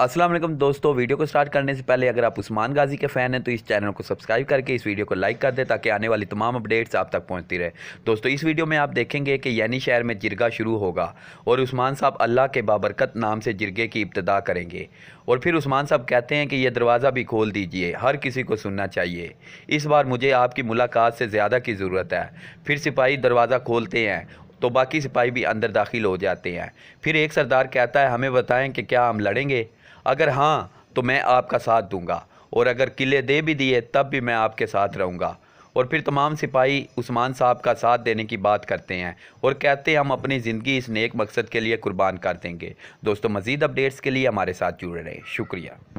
अस्सलाम वालेकुम दोस्तों वीडियो को स्टार्ट करने से पहले अगर आप उस्मान गाजी के फ़ैन हैं तो इस चैनल को सब्सक्राइब करके इस वीडियो को लाइक कर दें ताकि आने वाली तमाम अपडेट्स आप तक पहुंचती रहे दोस्तों इस वीडियो में आप देखेंगे कि यानी शहर में जिरगा शुरू होगा और उस्मान साहब अल्लाह के बाबरकत नाम से जिरगे की इब्तदा करेंगे और फिर उस्मान साहब कहते हैं कि यह दरवाज़ा भी खोल दीजिए हर किसी को सुनना चाहिए इस बार मुझे आपकी मुलाकात से ज़्यादा की ज़रूरत है फिर सिपाही दरवाज़ा खोलते हैं तो बाकी सिपाही भी अंदर दाखिल हो जाते हैं फिर एक सरदार कहता है हमें बताएं कि क्या हम लड़ेंगे अगर हाँ तो मैं आपका साथ दूंगा और अगर किले दे भी दिए तब भी मैं आपके साथ रहूँगा और फिर तमाम सिपाही उस्मान साहब का साथ देने की बात करते हैं और कहते हैं हम अपनी ज़िंदगी इस नेक मकसद के लिए कुर्बान कर देंगे दोस्तों मज़ीद अपडेट्स के लिए हमारे साथ जुड़े रहें शुक्रिया